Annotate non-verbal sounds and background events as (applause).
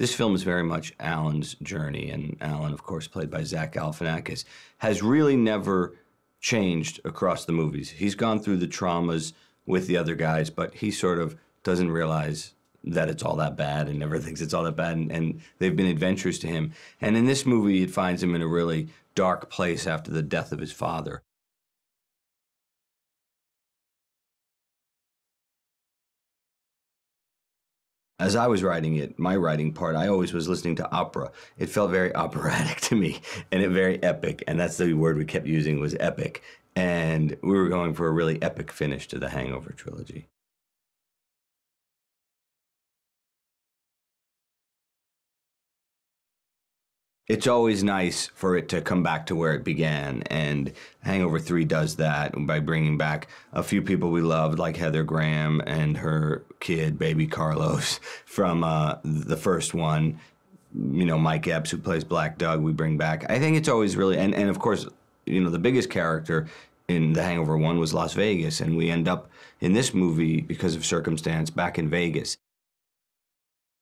This film is very much Alan's journey, and Alan, of course, played by Zach Galifianakis, has really never changed across the movies. He's gone through the traumas with the other guys, but he sort of doesn't realize that it's all that bad and never (laughs) thinks it's all that bad, and, and they've been adventures to him. And in this movie, it finds him in a really dark place after the death of his father. as I was writing it, my writing part, I always was listening to opera. It felt very (laughs) operatic to me and it very epic. And that's the word we kept using was epic. And we were going for a really epic finish to the Hangover trilogy. it's always nice for it to come back to where it began. And Hangover 3 does that by bringing back a few people we loved, like Heather Graham and her kid, baby Carlos, (laughs) from uh, the first one. You know, Mike Epps, who plays Black Doug, we bring back. I think it's always really, and, and of course, you know, the biggest character in The Hangover 1 was Las Vegas. And we end up in this movie, because of circumstance, back in Vegas.